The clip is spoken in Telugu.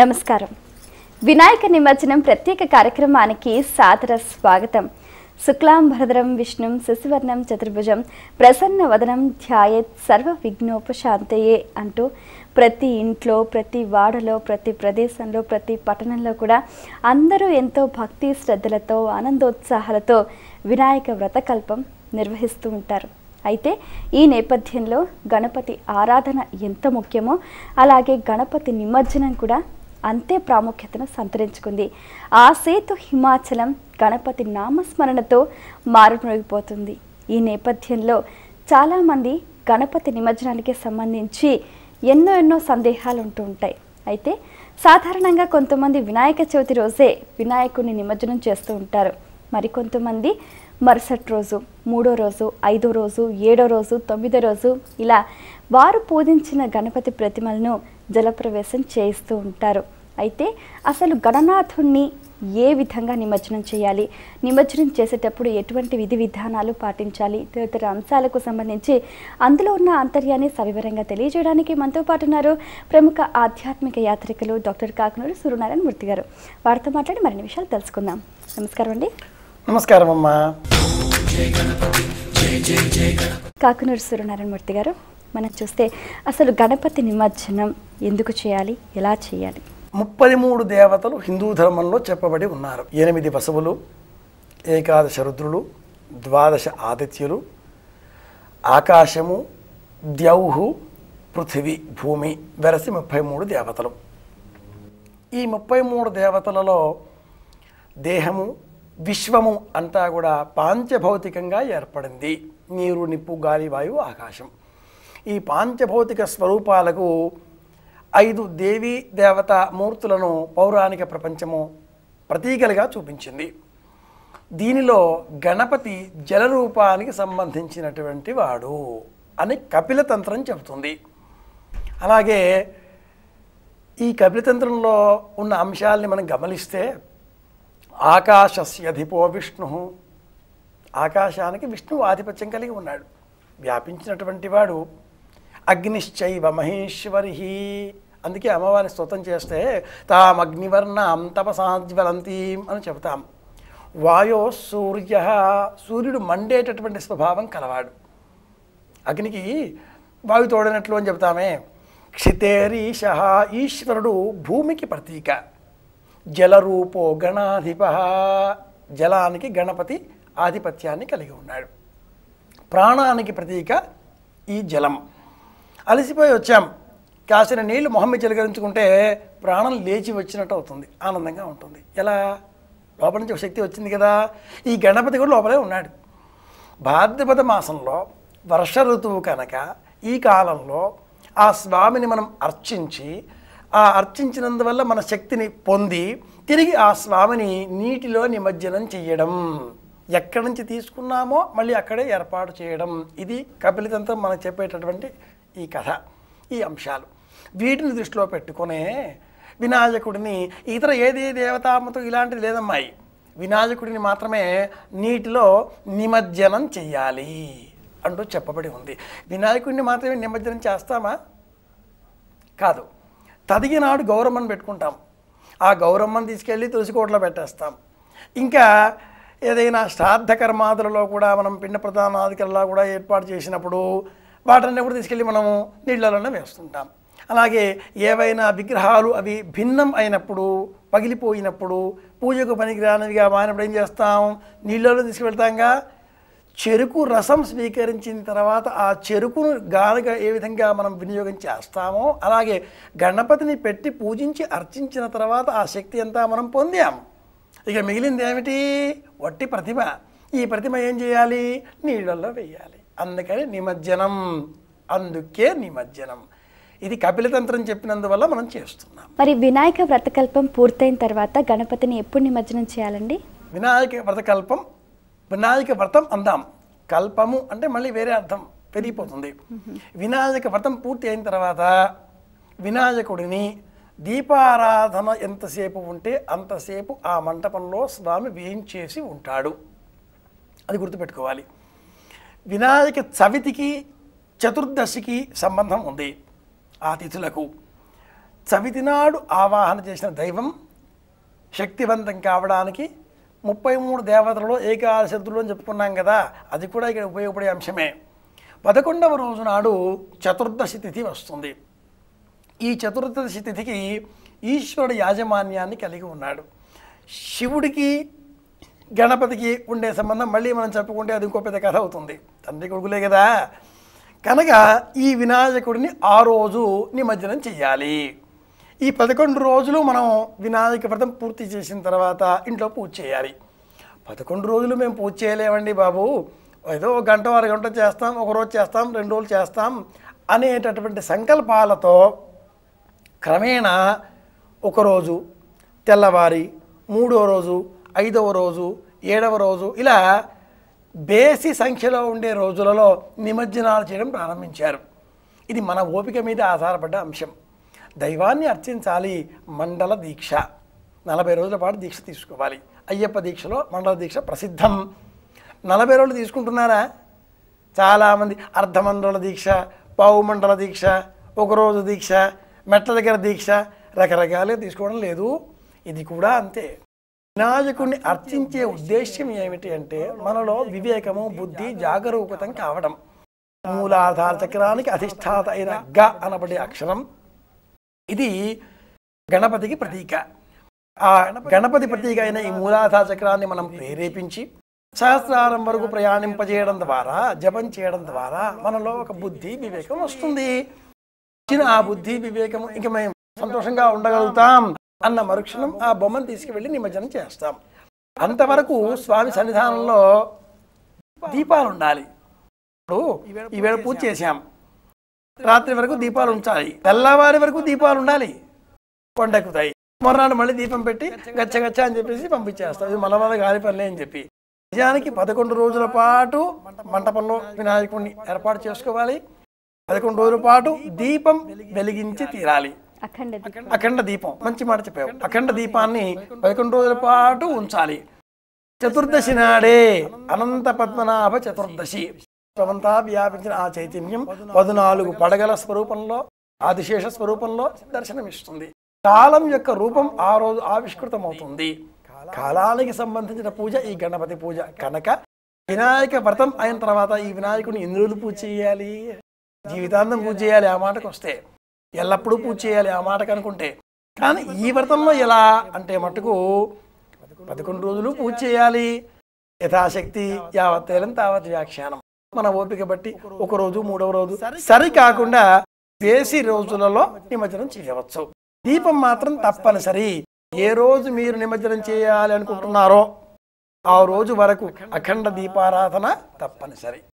నమస్కారం వినాయక నిమజ్జనం ప్రత్యేక కార్యక్రమానికి సాదర స్వాగతం శుక్లాం భరద్రం విష్ణుం శశివర్ణం చతుర్భుజం ప్రసన్న వదనం ధ్యాయత్ సర్వ విఘ్నోపశాంతయే అంటూ ప్రతి ఇంట్లో ప్రతి వాడలో ప్రతి ప్రదేశంలో ప్రతి పట్టణంలో కూడా అందరూ ఎంతో భక్తి శ్రద్ధలతో ఆనందోత్సాహాలతో వినాయక వ్రతకల్పం నిర్వహిస్తూ ఉంటారు అయితే ఈ నేపథ్యంలో గణపతి ఆరాధన ఎంత ముఖ్యమో అలాగే గణపతి నిమజ్జనం కూడా అంతే ప్రాముఖ్యతను సంతరించుకుంది ఆ సేతు హిమాచలం గణపతి నామస్మరణతో మారుమొగిపోతుంది ఈ నేపథ్యంలో చాలామంది గణపతి నిమజ్జనానికి సంబంధించి ఎన్నో ఎన్నో సందేహాలు ఉంటూ ఉంటాయి అయితే సాధారణంగా కొంతమంది వినాయక చవితి రోజే వినాయకుడిని నిమజ్జనం చేస్తూ ఉంటారు మరికొంతమంది మరుసటి రోజు మూడో రోజు ఐదో రోజు ఏడో రోజు తొమ్మిదో రోజు ఇలా వారు పూజించిన గణపతి ప్రతిమలను జలప్రవేశం చేయిస్తూ ఉంటారు అయితే అసలు గణనాథుణ్ణి ఏ విధంగా నిమజ్జనం చేయాలి నిమజ్జనం చేసేటప్పుడు ఎటువంటి విధి విధానాలు పాటించాలి తదితర అంశాలకు సంబంధించి అందులో ఉన్న అంతర్యాన్ని సవివరంగా తెలియజేయడానికి మనతో పాటు ఉన్నారు ప్రముఖ ఆధ్యాత్మిక యాత్రికులు డాక్టర్ కాకినూరు సూర్యనారాయణ మూర్తి గారు వారితో మాట్లాడి మరిన్ని విషయాలు తెలుసుకుందాం నమస్కారం అండి నమస్కారం అమ్మా కాకునూరు సూర్యనారాయణమూర్తి గారు మనం చూస్తే అసలు గణపతి నిమజ్జనం ఎందుకు చేయాలి ఎలా చేయాలి ముప్పై మూడు దేవతలు హిందూ ధర్మంలో చెప్పబడి ఉన్నారు ఎనిమిది వసవులు ఏకాదశ రుద్రులు ద్వాదశ ఆదిత్యులు ఆకాశము ద్యౌహు పృథివీ భూమి వెరసి ముప్పై మూడు దేవతలు ఈ ముప్పై మూడు దేవతలలో దేహము విశ్వము అంతా కూడా పాంచభౌతికంగా ఏర్పడింది నీరు నిప్పు గాలి వాయువు ఆకాశం ఈ పాంచభౌతిక స్వరూపాలకు ఐదు దేవీ దేవత మూర్తులను పౌరాణిక ప్రపంచము ప్రతీకలుగా చూపించింది దీనిలో గణపతి జలరూపానికి సంబంధించినటువంటి వాడు అని కపిలతంత్రం చెబుతుంది అలాగే ఈ కపిలతంత్రంలో ఉన్న అంశాలని మనం గమనిస్తే ఆకాశస్యధిపో విష్ణు ఆకాశానికి విష్ణువు ఆధిపత్యం కలిగి ఉన్నాడు వ్యాపించినటువంటి వాడు అగ్నిశ్చైవ మహేశ్వరి అందుకే అమ్మవారిని స్తోతం చేస్తే తాం అగ్నివర్ణం తపసాజ్వలంతీం అని చెబుతాం వాయో సూర్య సూర్యుడు మండేటటువంటి స్వభావం కలవాడు అగ్నికి వాయు తోడినట్లు అని చెబుతామే క్షితేరీష ఈశ్వరుడు భూమికి ప్రతీక జలరూపో గణాధిప జలానికి గణపతి ఆధిపత్యాన్ని కలిగి ఉన్నాడు ప్రాణానికి ప్రతీక ఈ జలం అలసిపోయి వచ్చాం కాసిన నీళ్లు మొహం జలగరించుకుంటే ప్రాణం లేచి వచ్చినట్టు అవుతుంది ఆనందంగా ఉంటుంది ఎలా లోపల నుంచి ఒక శక్తి వచ్చింది కదా ఈ గణపతి కూడా లోపలే ఉన్నాడు భాద్రపద మాసంలో వర్ష ఋతువు కనుక ఈ కాలంలో ఆ స్వామిని మనం అర్చించి ఆ అర్చించినందువల్ల మన శక్తిని పొంది తిరిగి ఆ స్వామిని నీటిలో నిమజ్జనం చేయడం ఎక్కడి నుంచి తీసుకున్నామో మళ్ళీ అక్కడే ఏర్పాటు చేయడం ఇది కపిలితంత్రం మనకు చెప్పేటటువంటి ఈ కథ ఈ అంశాలు వీటిని దృష్టిలో పెట్టుకునే వినాయకుడిని ఇతర ఏది దేవతామతో ఇలాంటిది లేదమ్మాయి వినాయకుడిని మాత్రమే నీటిలో నిమజ్జనం చేయాలి అంటూ చెప్పబడి ఉంది వినాయకుడిని మాత్రమే నిమజ్జనం చేస్తామా కాదు తదిగినాడు గౌరమ్మను పెట్టుకుంటాం ఆ గౌరమ్మను తీసుకెళ్ళి కోట్లో పెట్టేస్తాం ఇంకా ఏదైనా శ్రాద్ధ కర్మాదులలో కూడా మనం పిండ ప్రధానాదికల్లా కూడా ఏర్పాటు చేసినప్పుడు వాటిని కూడా తీసుకెళ్ళి మనము నీళ్లలోనే వేస్తుంటాం అలాగే ఏవైనా విగ్రహాలు అవి భిన్నం అయినప్పుడు పగిలిపోయినప్పుడు పూజకు పనికిరానివిగా మానప్పుడు ఏం చేస్తాం నీళ్ళలో తీసుకువెళ్తాంగా చెరుకు రసం స్వీకరించిన తర్వాత ఆ చెరుకును గానుక ఏ విధంగా మనం వినియోగం చేస్తామో అలాగే గణపతిని పెట్టి పూజించి అర్చించిన తర్వాత ఆ శక్తి అంతా మనం పొందాం ఇక మిగిలింది ఏమిటి వట్టి ప్రతిమ ఈ ప్రతిమ ఏం చేయాలి నీళ్ళల్లో వేయాలి అందుకని నిమజ్జనం అందుకే నిమజ్జనం ఇది కపిలతంత్రం చెప్పినందువల్ల మనం చేస్తున్నాం మరి వినాయక వ్రతకల్పం పూర్తయిన తర్వాత గణపతిని ఎప్పుడు నిమజ్జనం చేయాలండి వినాయక వ్రతకల్పం వినాయక వ్రతం అందాం కల్పము అంటే మళ్ళీ వేరే అర్థం పెరిగిపోతుంది వినాయక వ్రతం పూర్తి అయిన తర్వాత వినాయకుడిని దీపారాధన ఎంతసేపు ఉంటే అంతసేపు ఆ మంటపంలో స్వామి వేయించేసి ఉంటాడు అది గుర్తుపెట్టుకోవాలి వినాయక చవితికి చతుర్దశికి సంబంధం ఉంది ఆ తిథులకు చవితి నాడు ఆవాహన చేసిన దైవం శక్తివంతం కావడానికి ముప్పై మూడు దేవతలలో ఏకాదశతులు అని చెప్పుకున్నాం కదా అది కూడా ఇక్కడ ఉపయోగపడే అంశమే పదకొండవ రోజు నాడు చతుర్దశి తిథి వస్తుంది ఈ చతుర్దశి తిథికి ఈశ్వరుడు యాజమాన్యాన్ని కలిగి ఉన్నాడు శివుడికి గణపతికి ఉండే సంబంధం మళ్ళీ మనం చెప్పుకుంటే అది ఇంకో పెద్ద కథ అవుతుంది తండ్రి కొడుకులే కదా కనుక ఈ వినాయకుడిని ఆ రోజు నిమజ్జనం చేయాలి ఈ పదకొండు రోజులు మనం వినాయక వ్రతం పూర్తి చేసిన తర్వాత ఇంట్లో పూజ చేయాలి పదకొండు రోజులు మేము పూజ చేయలేమండి బాబు ఏదో ఒక గంట గంట చేస్తాం ఒక రోజు చేస్తాం రెండు రోజులు చేస్తాం అనేటటువంటి సంకల్పాలతో క్రమేణా ఒకరోజు తెల్లవారి మూడవ రోజు ఐదవ రోజు ఏడవ రోజు ఇలా బేసి సంఖ్యలో ఉండే రోజులలో నిమజ్జనాలు చేయడం ప్రారంభించారు ఇది మన ఓపిక మీద ఆధారపడ్డ అంశం దైవాన్ని అర్చించాలి మండల దీక్ష నలభై రోజుల పాటు దీక్ష తీసుకోవాలి అయ్యప్ప దీక్షలో మండల దీక్ష ప్రసిద్ధం నలభై రోజులు తీసుకుంటున్నారా చాలామంది అర్ధమండల దీక్ష పావు మండల దీక్ష ఒకరోజు దీక్ష మెట్ల దగ్గర దీక్ష రకరకాలుగా తీసుకోవడం లేదు ఇది కూడా అంతే వినాయకుడిని అర్చించే ఉద్దేశ్యం ఏమిటి అంటే మనలో వివేకము బుద్ధి జాగరూకతం కావడం మూలాధార చక్రానికి అధిష్టాత అయిన గ అనబడే అక్షరం ఇది గణపతికి ప్రతీక ఆ గణపతి ప్రతీక అయిన ఈ మూలాధార చక్రాన్ని మనం ప్రేరేపించి సహస్రారం వరకు ప్రయాణింపజేయడం ద్వారా జపం చేయడం ద్వారా మనలో ఒక బుద్ధి వివేకం వస్తుంది వచ్చిన ఆ బుద్ధి వివేకం ఇంక మేము సంతోషంగా ఉండగలుగుతాం అన్న మరుక్షణం ఆ బొమ్మను తీసుకువెళ్ళి నిమజ్జనం చేస్తాం అంతవరకు స్వామి సన్నిధానంలో దీపాలు ఉండాలి ఇప్పుడు ఈవేళ పూజ చేశాం రాత్రి వరకు దీపాలు ఉంచాలి తెల్లవారి వరకు దీపాలు ఉండాలి కొండెక్కుతాయి మొన్నాడు మళ్ళీ దీపం పెట్టి గచ్చగచ్చ అని చెప్పేసి పంపించేస్తాం ఇది మలమల గాలి పని అని చెప్పి నిజానికి పదకొండు రోజుల పాటు మంటపంలో వినాయకుడిని ఏర్పాటు చేసుకోవాలి పదకొండు రోజుల పాటు దీపం వెలిగించి తీరాలి అఖండ దీపం మంచి మాట చెప్పావు అఖండ దీపాన్ని పదకొండు రోజుల పాటు ఉంచాలి చతుర్దశి నాడే అనంత పద్మనాభ చతుర్దశి ప్రవంతా వ్యాపించిన ఆ చైతన్యం పద్నాలుగు పడగల స్వరూపంలో ఆదిశేష స్వరూపంలో దర్శనమిస్తుంది కాలం యొక్క రూపం ఆ రోజు ఆవిష్కృతమవుతుంది కాలానికి సంబంధించిన పూజ ఈ గణపతి పూజ కనుక వినాయక వ్రతం అయిన తర్వాత ఈ వినాయకుని ఎన్ని రోజులు పూజ చేయాలి జీవితాంతం పూజ చేయాలి ఆ మాటకు వస్తే ఎల్లప్పుడూ పూజ చేయాలి ఆ మాటకు అనుకుంటే కానీ ఈ వ్రతంలో ఎలా అంటే మటుకు పదకొండు రోజులు పూజ చేయాలి యథాశక్తి యావత్ తేలం తావత్ వ్యాఖ్యానం మన ఓపిక బట్టి ఒక రోజు మూడవ రోజు సరి కాకుండా వేసి రోజులలో నిమజ్జనం చేయవచ్చు దీపం మాత్రం తప్పనిసరి ఏ రోజు మీరు నిమజ్జనం చేయాలి అనుకుంటున్నారో ఆ రోజు వరకు అఖండ దీపారాధన తప్పనిసరి